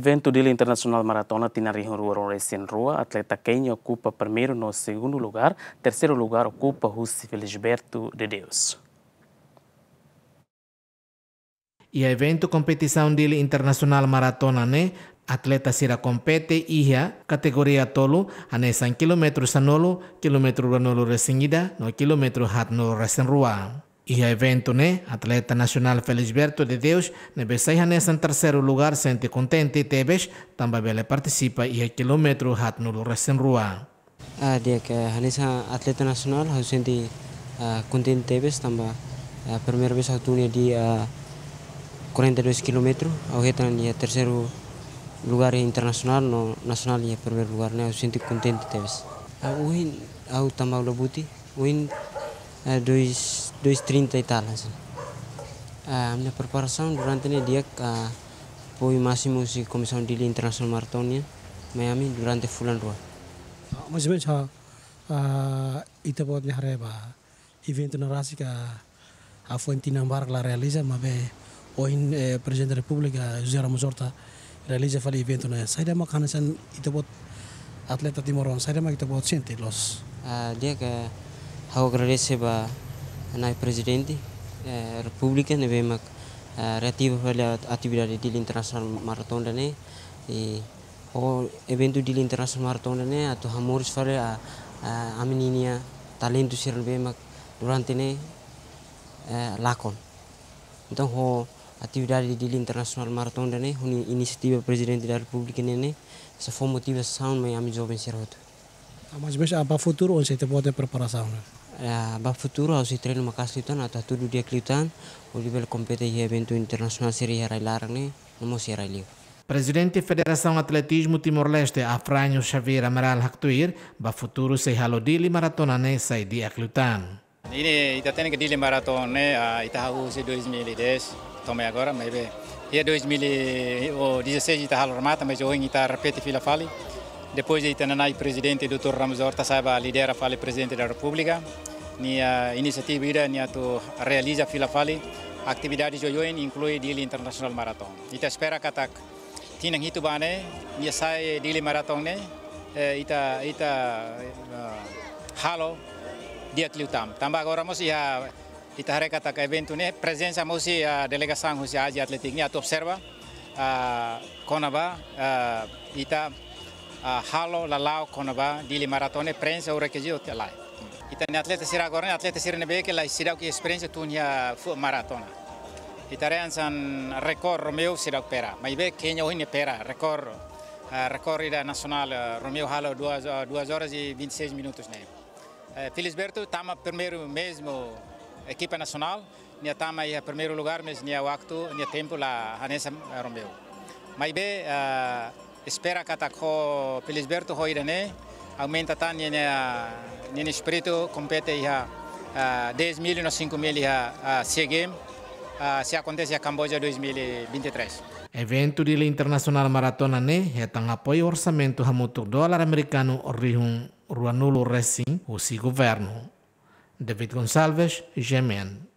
Evento dele Internacional Maratona Tinarijo Ruaro Racing Rua, atleta Kenya ocupa primeiro no segundo lugar, terceiro lugar ocupa Rússia Felisberto de Deus. E evento competição dele Internacional Maratona, né? atleta sira compete iha kategoria tolu né, anesan kilometro sanolo kilometro ranolo resingida no kilometro hatno resenrua. E evento, né? Atleta nacional Felisberto de Deus, nebesai né? em terceiro lugar, sente contente, tebes, também ele participa e a é quilômetro hat nulo recém rua. Ah, dia que nessa atleta nacional, eu senti uh, contente, tebes, também é a primeira vez que eu de uh, 42 km, ao retan e é terceiro lugar internacional, no nacional e primeiro lugar, né? Eu senti contente, tebes. Uh, uin, eu também o labuti, uin 2,30 e tal assim. A minha preparação durante o dia uh, foi máximo de comissão de internacional Maratonia, Miami durante fulan dua. Mas bem já isso pode me hareba evento na rasica a fonte nambar la realiza mas bem o eh, presidente da república José Ramos Horta realiza o e evento na sai da makanasan ita pode atleta timoron sai da makita pode sente los. Uh, eh, dia que Hago agradeceba a presidente da eh, República, né bem mac eh, reativa atividade de International maraton dan Ini e o evento International maraton dan ini atau hamuris hamores fala a a talento ser bem durante ne eh, lacon. Então ho atividade de International maraton dan ini huni inisiatif presidente da República né se for sound me a jovem ser Mas apa futur on futuro, onde você pode preparar? ba futuro Australia makaslitan ata tudu dia klitan olibel compete ye evento internacional seri herai larne namo seri liu Presidente Federação Atletismo Timor-Leste, Afrânio Xavier Amaral Haktuir, ba futuro dili maratona ne sai dia klitan. Ini kita tem que dili maratone a Itaú se 2010, também agora, mas bem. E 2016 Itaú Armata, mas hoje Itaú repete fila fali. Depois de Itananai, presidente Dr. Ramos Horta Saiba lidera a fala presidente da República. Nia iniciativa ira nia tu realiza filafali aktividade join inclui dili international marathon. Ita espera katak tinang hitu bane nia sai dili marathon ne eh, ita ita eh, halo dia kliutam. Tambah agora mos ia ita hare katak eventu ne presença mos ia eh, delegação husi aji atletik nia tu observa konaba ita halo lalau konaba dili marathon ne prensa ora keji otelai. Então, atleta sira agora, atleta sira nebe que la sira que experiência tunha maratona. Itarian san record Romeo sira pera, mas be Kenya hoje pera, record recorrida nacional Romeo Halo 2 2 horas e 26 minutos né. Felisberto tama primeiro mesmo equipe nacional, nia tama em primeiro lugar, mas nia waktu, nia tempo lá Hanessa Romeo. Mas be espera que atacou Felisberto hoje né aumenta tá a, minha espírito compete já uh, 10 mil e 5 mil já uh, se game uh, se acontece a Camboja 2023 Evento de Internacional Maratona né, é tang apoio orçamento hamutuk dólar americano rihun ruanulo resim o si governo David Gonçalves, Gemen.